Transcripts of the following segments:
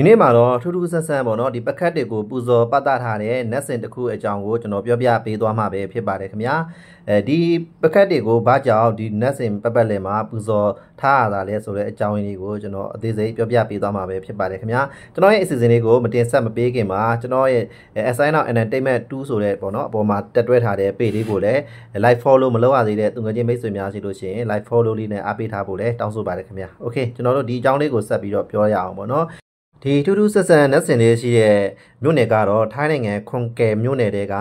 ဒီနေ့မှာတော့ထူးထူးဆန်းဆန်းပေါ့နော်ဒီပကတ်တွေကိုပူဇော်ပတ်သထားတဲ့နတ်စင်တစ်ခုအကြောင်းကိုကျွန်တော်ပြောပြပေးသွားမှာပဲဖြစ်ပါတယ်ခင်ဗျာအဲဒီပကတ်တွေကိုဘာကြောင့်ဒီနတ်စင်ပတ်ပတ်လည်မှာပူဇော်ထားရတာလဲဆိုတဲ့အကြောင်းရင်းတွေကိုကျွန်တော်အသေးစိတ်ပြောပြပေးသွားမှာပဲဖြစ်ပါတယ်ခင်ဗျာကျွန်တော်ရဲ့အစီအစဉ်လေးကိုမတင်ဆက်မပေးခင်မှာကျွန်တော်ရဲ့ SI Now Entertainment 2ဆိုတဲ့ပေါ့နော်အပေါ်မှာတက်တွဲထားတဲ့ page လေးကိုလည်း live follow မလုပ်ရသေးတဲ့သူငယ်ချင်းမိတ်ဆွေများရှိလို့ရှိရင် live follow လေးနဲ့အားပေးထားဖို့လည်းတောင်းဆိုပါတယ်ခင်ဗျာ okay ကျွန်တော်တို့ဒီအကြောင်းလေးကိုဆက်ပြီးတော့ပြောရအောင်ပေါ့နော်ဒီထူးထူးဆန်းဆန်းနတ်စင်လေးရှိတဲ့မြို့နယ်ကတော့ထိုင်းနိုင်ငံခွန်ကယ်မြို့နယ်တွေက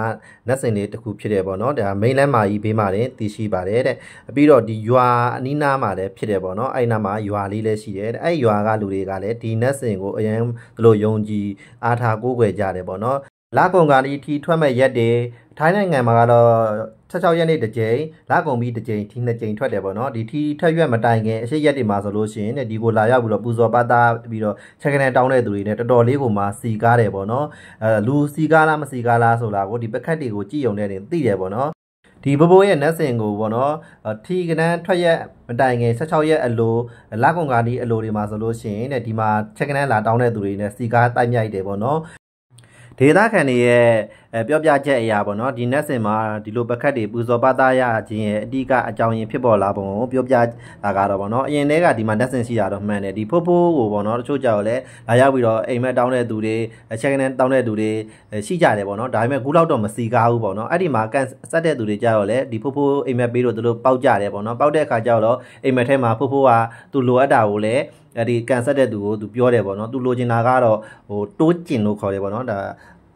နတ်စင်လေးတစ်ခုဖြစ်တယ်ပေါ့နော်ဒါမိန်လမ်းမာကြီးဘေးမှာတင်တည်ရှိပါတယ်တဲ့အပြီးတော့ဒီရွာအနီးနားမှာလည်းဖြစ်တယ်ပေါ့နော်အဲ့နားမှာရွာလေးလည်းရှိတယ်အဲ့ရွာကလူတွေကလည်းဒီနတ်စင်ကိုအရင်သလိုယုံကြည်အားထားကိုးကွယ်ကြတယ်ပေါ့နော်လာကုန်ကလည်းထီထွက်မဲ့ရက်တွေထိုင်းနိုင်ငံမှာကတော့16ရက်နေ့တစ်ကြိမ်လကုန်ပြီးတစ်ကြိမ်ဒီနှစ်ကြိမ်ထွက်တယ်ပေါ့နော်ဒီထီထက်ရွက်မတိုင်ခင်အရှိရက်တွေမှာဆိုလို့ရှိရင်ဒီကိုလာရောက်ပြီးတော့ပူဇော်ပတ်သားပြီးတော့ချက်ကနေတောင်းတဲ့သူတွေနဲ့တော်တော်လေးကိုမှစီကားတယ်ပေါ့နော်အဲလူစီကားလားမစီကားလားဆိုတာကိုဒီပကတ်တွေကိုကြည့်ရုံနဲ့သိတယ်ပေါ့နော်ဒီဘဘိုးရဲ့နတ်စင်ကိုပေါ့နော်ထီကနန်းထွက်ရက်မတိုင်ငယ်16ရက်အလိုလကွန်ကာဒီအလိုတွေမှာဆိုလို့ရှိရင်တဲ့ဒီမှာချက်ကနန်းလာတောင်းတဲ့သူတွေနဲ့စီကားတိုက်မြိုက်တယ်ပေါ့နော်ဒေသခံတွေရဲ့အဲပြောပြချက်အရာပေါ့နော်ဒီ net စင်မှာဒီလိုပကတ်တွေပူဇော်ပသရခြင်းရဲ့အဓိကအကြောင်းရင်းဖြစ်ပေါ်လာပုံကိုပြောပြတာကတော့ပေါ့နော်အရင်တည်းကဒီမှာ net စင်ရှိတာတော့မှန်တယ်ဒီဖိုးဖိုးကိုပေါ့နော်တချို့ကြောက်လဲလာရောက်ပြီးတော့အိမ်မက်တောင်းတဲ့သူတွေအချက်ကနေတောင်းတဲ့သူတွေရှိကြတယ်ပေါ့နော်ဒါပေမဲ့ခုလောက်တော့မစီကားဘူးပေါ့နော်အဲ့ဒီမှာကန်ဆက်တဲ့သူတွေကြောက်လဲဒီဖိုးဖိုးအိမ်မက်ပေးလို့သူတို့ပေါက်ကြတယ်ပေါ့နော်ပေါက်တဲ့အခါကြောက်တော့အိမ်မက်ထဲမှာဖိုးဖိုးကသူလိုအပ်တာကိုလဲအဲ့ဒီကန်ဆက်တဲ့သူကိုသူပြောတယ်ပေါ့နော်သူလိုချင်တာကတော့ဟိုတိုးကျင်လို့ခေါ်တယ်ပေါ့နော်ဒါ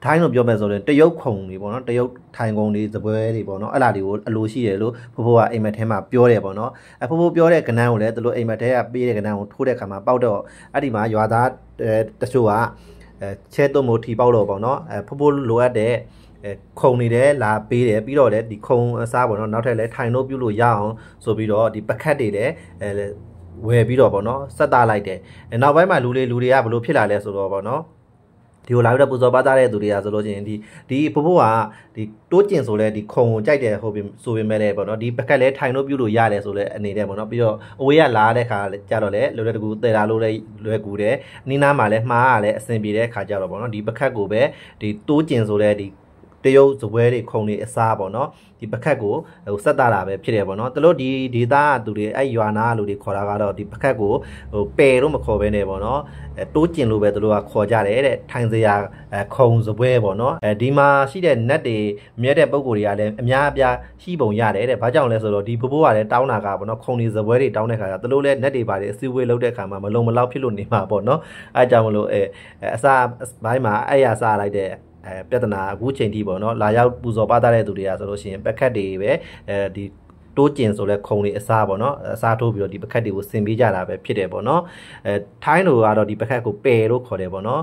ထိုင်းလို့ပြောမယ်ဆိုရင်တရုတ်ခုံတွေပေါ့နော်တရုတ်ထိုင်ခုံတွေသပွဲတွေပေါ့နော်အဲ့လာတွေကိုအလိုရှိတယ်လို့ဖိုးဖိုးကအိမ်မက်ထဲမှာပြောတယ်ပေါ့နော်အဖိုးဖိုးပြောတဲ့ကဏ္ဍကိုလည်းသူတို့အိမ်မက်ထဲကပေးတဲ့ကဏ္ဍကိုထိုးတဲ့ခါမှာပေါက်တော့အဲ့ဒီမှာရွာသားတချို့ကအဲချဲသွုံမို့ထီပေါက်တော့ပေါ့နော်အဲဖိုးဖိုးလိုအပ်တဲ့ခုံနေတယ်လာပေးတယ်ပြီးတော့လည်းဒီခုံအစားပေါ့နော် နောက်ထပ်လည်းထိုင်လို့ပြုလို့ရအောင်ဆိုပြီးတော့ဒီပကတ်တွေလည်းအဲဝယ်ပြီးတော့ပေါ့နော်ဆက်တာလိုက်တယ်နောက်ပိုင်းမှာလူတွေလူတွေကဘလို့ဖြစ်လာလဲဆိုတော့ပေါ့နော်ဒီကိုလာပြီးတော့ပူဇော်ပါသတဲ့သူတွေကဆိုလို့ချင်းဒီဒီဘဘကဒီတိုးကျင်ဆိုလဲဒီခုံကိုကြိုက်တယ်ဟုတ်ပြီဆိုပေမဲ့လည်းပေါ့နော်ဒီပကက်လဲထိုင်လို့ပြုလို့ရတယ်ဆိုလဲအနေနဲ့ပေါ့နော်ပြီးတော့အဝေးကလာတဲ့ခါကြတော့လဲလွယ်တကူတည်တာလို့လဲလွယ်ကူတယ်နီးနားမှာလဲမှားရလဲအဆင်ပြေတဲ့ခါကြတော့ပေါ့နော်ဒီပကက်ကိုပဲဒီတိုးကျင်ဆိုလဲဒီတရုတ်ဇပွဲတွေခုံတွေအစားပေါ့နော်ဒီပခက်ကိုဟိုဆက်တာတာပဲဖြစ်တယ်ပေါ့နော်သူတို့ဒီဒေတာသူတွေအဲ့ရွာနာလူတွေခေါ်တာကတော့ဒီပခက်ကိုဟိုပယ်တော့မခေါ်ဘဲနဲ့ပေါ့နော်အဲတိုးကျင်လို့ပဲသူတို့ကခေါ်ကြတယ်တဲ့ထိုင်စရာခုံဇပွဲပေါ့နော်အဲဒီမှာရှိတဲ့ net တွေမြဲတဲ့ပုံကိုတွေကလည်းအများအပြားရှိပုံရတယ်တဲ့ဘာကြောင့်လဲဆိုတော့ဒီဘဘိုးကလည်းတောင်းတာကပေါ့နော်ခုံတွေဇပွဲတွေတောင်းတဲ့ခါကျသူတို့လည်း net တွေပါတယ်အစည်းအဝေးလုပ်တဲ့ခါမှာမလုံမလောက်ဖြစ်လို့နေမှာပေါ့နော်အဲအကြောင်းမလို့အဲအစားဘိုင်းမှာအဲ့ရစားလိုက်တဲ့အဲပြဿနာအခုချိန်ထိပေါ့နော်လာရောက်ပူဇော်ပသတဲ့သူတွေကဆိုလို့ရှိရင်ပက်ခတ်တွေပဲအဲဒီတိုးကျင်ဆိုလဲခုံတွေအစားပေါ့နော်အစားထိုးပြီးတော့ဒီပကတ်တွေကိုဆင်ပေးကြတာပဲဖြစ်တယ်ပေါ့နော်အဲထိုင်းတို့ကတော့ဒီပကတ်ကိုပယ်လို့ခေါ်တယ်ပေါ့နော်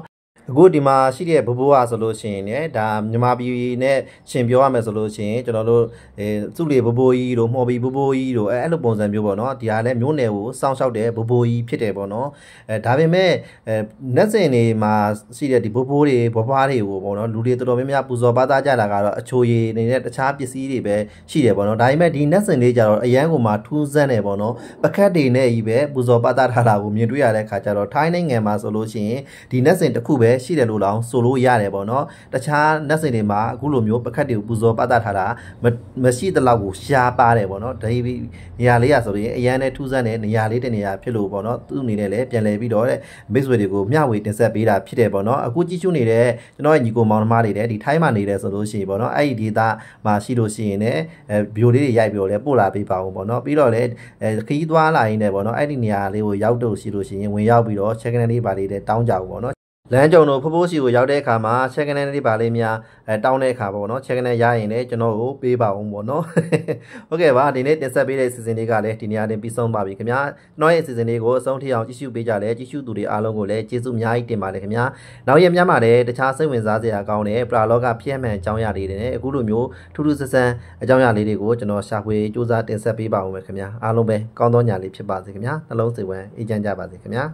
အခုဒီမှာရှိတဲ့ဘိုးဘိုးကဆိုလို့ရှိရင်ねဒါမြန်မာပြည်နဲ့ရှင်ပြောရမယ်ဆိုလို့ရှိရင်ကျွန်တော်တို့အဲစုလေဘိုးဘိုးကြီးတို့မှော်ဘီဘိုးဘိုးကြီးတို့အဲအဲ့လိုပုံစံမျိုးပေါ့နော်ဒီဟာလည်းမျိုးနယ်ကိုစောင့်ရှောက်တဲ့ဘိုးဘိုးကြီးဖြစ်တယ်ပေါ့နော်အဲဒါပေမဲ့အဲနတ်စင်တွေမှာရှိတဲ့ဒီဘိုးဘိုးတွေဘဘွားတွေကိုပေါ့နော်လူတွေတော်တော်များများပူဇော်ပါသားကြတာကတော့အချိုရည်နေနဲ့တခြားပစ္စည်းတွေပဲရှိတယ်ပေါ့နော်ဒါပေမဲ့ဒီနတ်စင်လေးကြတော့အရန်ကိုမှထူးဆန်းတယ်ပေါ့နော်ပကတ်တွေနဲ့ကြီးပဲပူဇော်ပါသားထားတာကိုမြင်တွေ့ရတဲ့အခါကျတော့ထိုင်းနိုင်ငံမှာဆိုလို့ရှိရင်ဒီနတ်စင်တစ်ခုပဲလည်းရှိတယ်လို့လောင်းဆိုလို့ရတယ်ပေါ့နော်တခြားနတ်စင်တွေမှာအခုလိုမျိုးပကတ်တွေကိုပူဇော် ပတ်သက်ထားတာမရှိတဲ့လောက်ကိုရှားပါတယ်ပေါ့နော်ဒါဒီနေရာလေးရဆိုရင်အရန်နဲ့ထူးဆန်းတဲ့နေရာလေးတနေရာဖြစ်လို့ပေါ့နော်သူ့အနေနဲ့လည်းပြန်လည်ပြီးတော့တဲ့မိတ်ဆွေတွေကိုမျှဝေတင်ဆက်ပေးတာဖြစ်တယ်ပေါ့နော်အခုကြည့်ရှုနေတဲ့ကျွန်တော်ရဲ့ညီကိုမောင်နှမတွေလည်းဒီထိုင်းမှာနေတယ်ဆိုလို့ရှိရင်ပေါ့နော်အဲ့ဒီဒေသမှာရှိလို့ရှိရင်လည်းအဲဗီဒီယိုလေးတွေရိုက်ပြီးတော့လည်းပို့လာပေးပါအောင်ပေါ့နော်ပြီးတော့လည်းအဲခီးသွားလာရင်းနဲ့ပေါ့နော်အဲ့ဒီနေရာလေးကိုရောက်တော့ရှိလို့ရှိရင်ဝင်ရောက်ပြီးတော့ check in လေးပါလေးတောင်းကြအောင်ပေါ့နော်လမ်းကြုံတို့ဖဖိုးစီကိုရောက်တဲ့အခါမှာ check in တွေပါလေးများအဲတောင်းတဲ့အခါပေါ့နော် check in ရရင်လည်းကျွန်တော်ကိုပေးပါအောင်ပေါ့နော်ဟုတ်ကဲ့ပါဒီနေ့တင်ဆက်ပေးတဲ့အစီအစဉ်လေးကလည်းဒီနေရာတင်ပြီးဆုံးပါပြီခင်ဗျာကျွန်တော်ရဲ့အစီအစဉ်လေးကိုအဆုံးထိအောင်ကြည့်ရှုပေးကြလဲကြည့်ရှုသူတွေအားလုံးကိုလည်းကျေးဇူးအများကြီးတင်ပါတယ်ခင်ဗျာနောက်ရက်များမှာလည်းတခြားစိတ်ဝင်စားစရာကောင်းတဲ့ပရာလောကဖြစ်မှန်အကြောင်းအရာတွေနဲ့အခုလိုမျိုးထူးထူးဆန်းဆန်းအကြောင်းအရာလေးတွေကိုကျွန်တော်ရှာဖွေစူးစမ်းတင်ဆက်ပေးပါဦးမယ်ခင်ဗျာအားလုံးပဲကောင်းသောညလေးဖြစ်ပါစေခင်ဗျာနှလုံးစိတ်ဝမ်းအေးချမ်းကြပါစေခင်ဗျာ